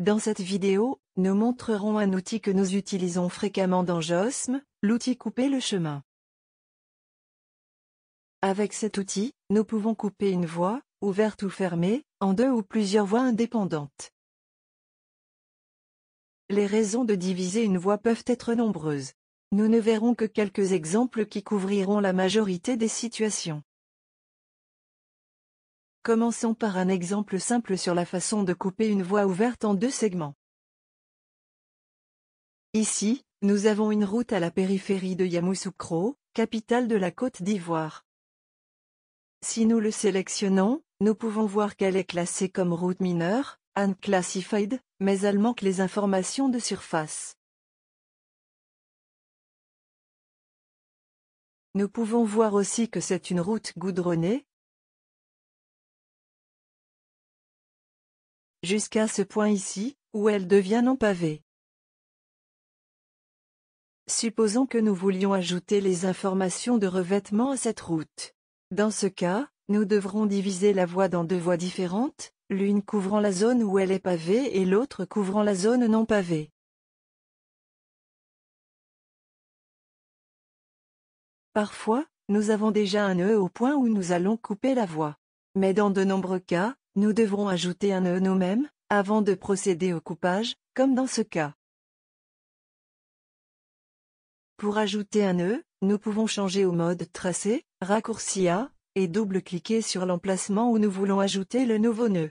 Dans cette vidéo, nous montrerons un outil que nous utilisons fréquemment dans JOSM, l'outil Couper le chemin. Avec cet outil, nous pouvons couper une voie, ouverte ou fermée, en deux ou plusieurs voies indépendantes. Les raisons de diviser une voie peuvent être nombreuses. Nous ne verrons que quelques exemples qui couvriront la majorité des situations. Commençons par un exemple simple sur la façon de couper une voie ouverte en deux segments. Ici, nous avons une route à la périphérie de Yamoussoukro, capitale de la Côte d'Ivoire. Si nous le sélectionnons, nous pouvons voir qu'elle est classée comme route mineure, unclassified, mais elle manque les informations de surface. Nous pouvons voir aussi que c'est une route goudronnée, Jusqu'à ce point ici, où elle devient non pavée. Supposons que nous voulions ajouter les informations de revêtement à cette route. Dans ce cas, nous devrons diviser la voie dans deux voies différentes, l'une couvrant la zone où elle est pavée et l'autre couvrant la zone non pavée. Parfois, nous avons déjà un nœud e au point où nous allons couper la voie. Mais dans de nombreux cas, nous devrons ajouter un nœud e nous-mêmes, avant de procéder au coupage, comme dans ce cas. Pour ajouter un nœud, e, nous pouvons changer au mode tracé, raccourci A, et double-cliquer sur l'emplacement où nous voulons ajouter le nouveau nœud.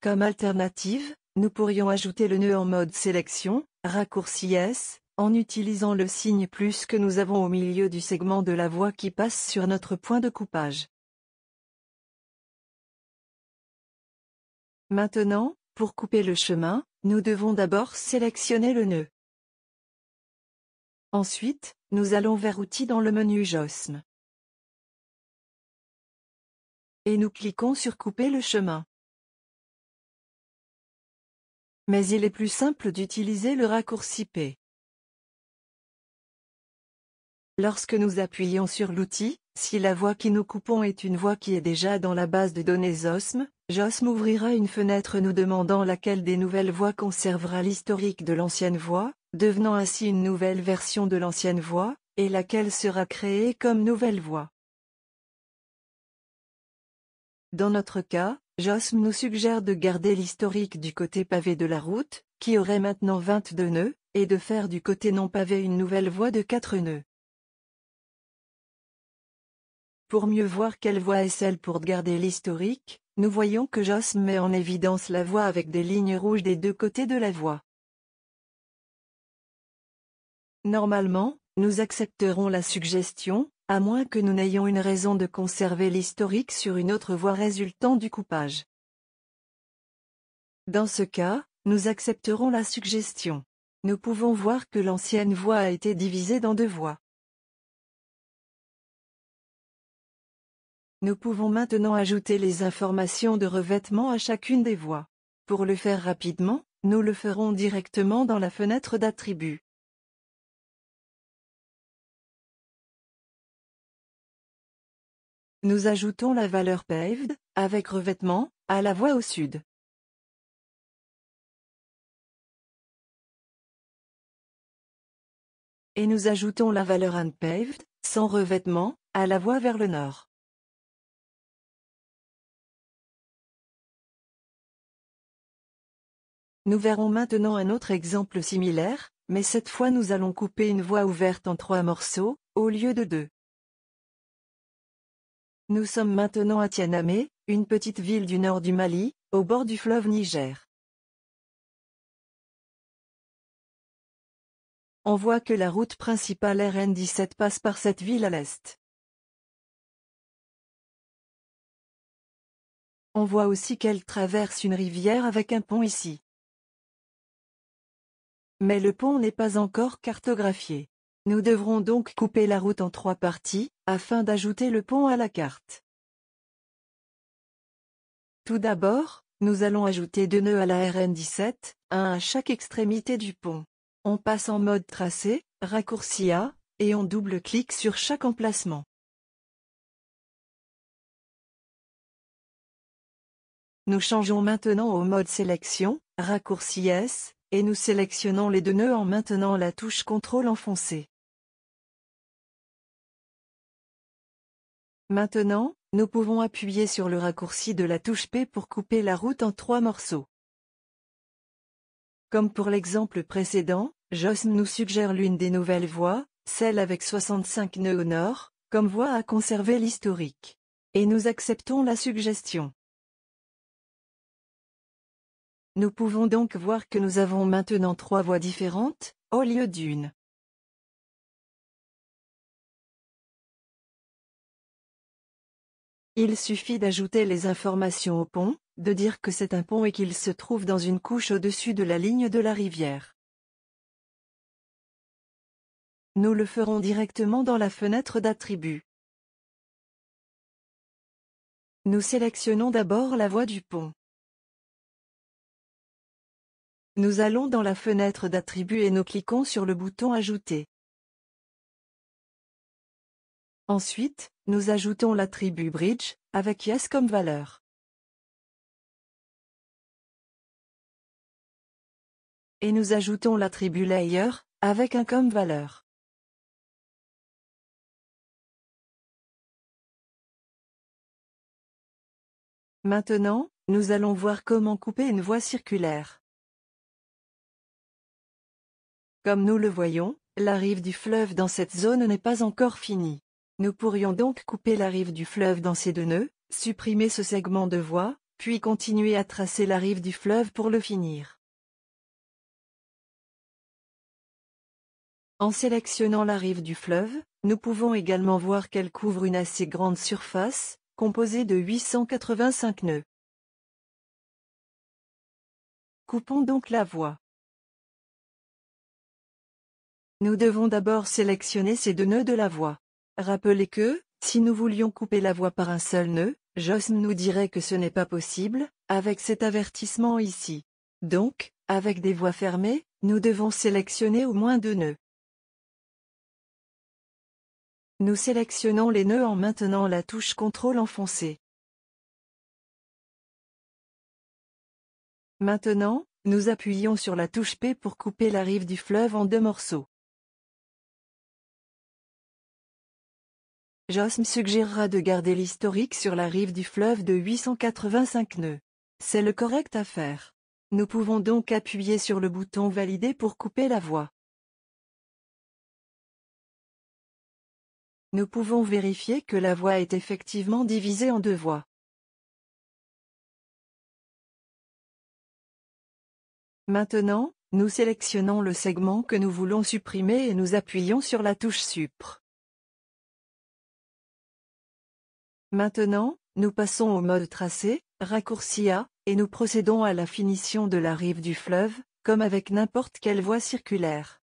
Comme alternative, nous pourrions ajouter le nœud en mode sélection, raccourci S, en utilisant le signe plus que nous avons au milieu du segment de la voie qui passe sur notre point de coupage. Maintenant, pour couper le chemin, nous devons d'abord sélectionner le nœud. Ensuite, nous allons vers Outils dans le menu JOSM. Et nous cliquons sur Couper le chemin. Mais il est plus simple d'utiliser le raccourci P. Lorsque nous appuyons sur l'outil, si la voie qui nous coupons est une voie qui est déjà dans la base de données OSM, JOSM ouvrira une fenêtre nous demandant laquelle des nouvelles voies conservera l'historique de l'ancienne voie, devenant ainsi une nouvelle version de l'ancienne voie, et laquelle sera créée comme nouvelle voie. Dans notre cas, JOSM nous suggère de garder l'historique du côté pavé de la route, qui aurait maintenant 22 nœuds, et de faire du côté non pavé une nouvelle voie de 4 nœuds. Pour mieux voir quelle voie est celle pour garder l'historique, nous voyons que Joss met en évidence la voie avec des lignes rouges des deux côtés de la voie. Normalement, nous accepterons la suggestion, à moins que nous n'ayons une raison de conserver l'historique sur une autre voie résultant du coupage. Dans ce cas, nous accepterons la suggestion. Nous pouvons voir que l'ancienne voie a été divisée dans deux voies. Nous pouvons maintenant ajouter les informations de revêtement à chacune des voies. Pour le faire rapidement, nous le ferons directement dans la fenêtre d'attributs. Nous ajoutons la valeur paved, avec revêtement, à la voie au sud. Et nous ajoutons la valeur unpaved, sans revêtement, à la voie vers le nord. Nous verrons maintenant un autre exemple similaire, mais cette fois nous allons couper une voie ouverte en trois morceaux, au lieu de deux. Nous sommes maintenant à Tianame, une petite ville du nord du Mali, au bord du fleuve Niger. On voit que la route principale RN17 passe par cette ville à l'est. On voit aussi qu'elle traverse une rivière avec un pont ici. Mais le pont n'est pas encore cartographié. Nous devrons donc couper la route en trois parties, afin d'ajouter le pont à la carte. Tout d'abord, nous allons ajouter deux nœuds à la RN17, un à chaque extrémité du pont. On passe en mode tracé, raccourci A, et on double-clique sur chaque emplacement. Nous changeons maintenant au mode sélection, raccourci S, et nous sélectionnons les deux nœuds en maintenant la touche Contrôle enfoncée. Maintenant, nous pouvons appuyer sur le raccourci de la touche P pour couper la route en trois morceaux. Comme pour l'exemple précédent, Josm nous suggère l'une des nouvelles voies, celle avec 65 nœuds au nord, comme voie à conserver l'historique. Et nous acceptons la suggestion. Nous pouvons donc voir que nous avons maintenant trois voies différentes, au lieu d'une. Il suffit d'ajouter les informations au pont, de dire que c'est un pont et qu'il se trouve dans une couche au-dessus de la ligne de la rivière. Nous le ferons directement dans la fenêtre d'attribut. Nous sélectionnons d'abord la voie du pont. Nous allons dans la fenêtre d'attributs et nous cliquons sur le bouton Ajouter. Ensuite, nous ajoutons l'attribut Bridge, avec Yes comme valeur. Et nous ajoutons l'attribut Layer, avec un comme valeur. Maintenant, nous allons voir comment couper une voie circulaire. Comme nous le voyons, la rive du fleuve dans cette zone n'est pas encore finie. Nous pourrions donc couper la rive du fleuve dans ces deux nœuds, supprimer ce segment de voie, puis continuer à tracer la rive du fleuve pour le finir. En sélectionnant la rive du fleuve, nous pouvons également voir qu'elle couvre une assez grande surface, composée de 885 nœuds. Coupons donc la voie. Nous devons d'abord sélectionner ces deux nœuds de la voie. Rappelez que, si nous voulions couper la voie par un seul nœud, Josm nous dirait que ce n'est pas possible, avec cet avertissement ici. Donc, avec des voies fermées, nous devons sélectionner au moins deux nœuds. Nous sélectionnons les nœuds en maintenant la touche CTRL enfoncée. Maintenant, nous appuyons sur la touche P pour couper la rive du fleuve en deux morceaux. Joss me suggérera de garder l'historique sur la rive du fleuve de 885 nœuds. C'est le correct à faire. Nous pouvons donc appuyer sur le bouton Valider pour couper la voie. Nous pouvons vérifier que la voie est effectivement divisée en deux voies. Maintenant, nous sélectionnons le segment que nous voulons supprimer et nous appuyons sur la touche Supre. Maintenant, nous passons au mode tracé, raccourci A, et nous procédons à la finition de la rive du fleuve, comme avec n'importe quelle voie circulaire.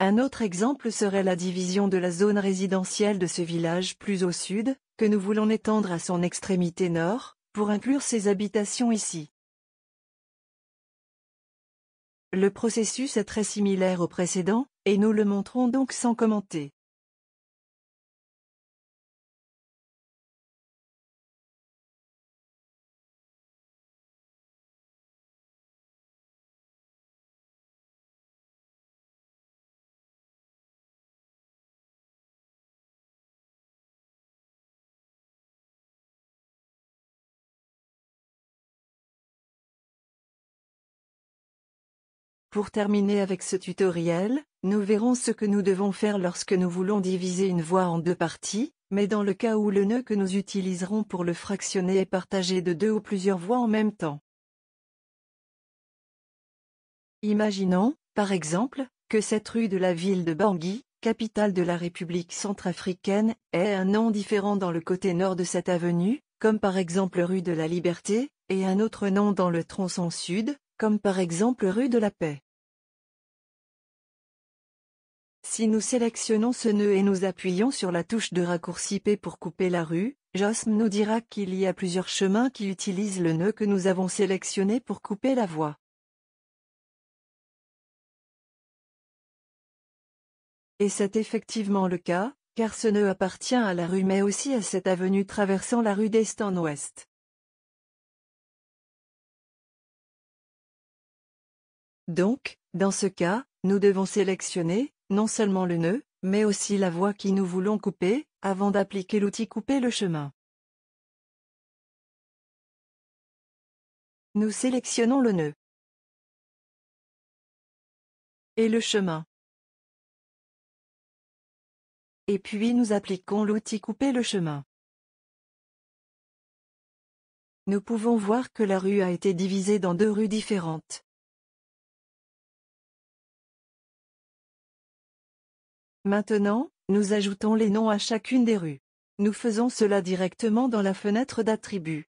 Un autre exemple serait la division de la zone résidentielle de ce village plus au sud, que nous voulons étendre à son extrémité nord, pour inclure ses habitations ici. Le processus est très similaire au précédent, et nous le montrons donc sans commenter. Pour terminer avec ce tutoriel, nous verrons ce que nous devons faire lorsque nous voulons diviser une voie en deux parties, mais dans le cas où le nœud que nous utiliserons pour le fractionner est partagé de deux ou plusieurs voies en même temps. Imaginons, par exemple, que cette rue de la ville de Bangui, capitale de la République centrafricaine, ait un nom différent dans le côté nord de cette avenue, comme par exemple rue de la Liberté, et un autre nom dans le tronçon sud, comme par exemple rue de la Paix. Si nous sélectionnons ce nœud et nous appuyons sur la touche de raccourci P pour couper la rue, JOSM nous dira qu'il y a plusieurs chemins qui utilisent le nœud que nous avons sélectionné pour couper la voie. Et c'est effectivement le cas, car ce nœud appartient à la rue mais aussi à cette avenue traversant la rue d'est en ouest. Donc, dans ce cas, nous devons sélectionner, non seulement le nœud, mais aussi la voie qui nous voulons couper, avant d'appliquer l'outil couper le chemin. Nous sélectionnons le nœud et le chemin. Et puis nous appliquons l'outil couper le chemin. Nous pouvons voir que la rue a été divisée dans deux rues différentes. Maintenant, nous ajoutons les noms à chacune des rues. Nous faisons cela directement dans la fenêtre d'attributs.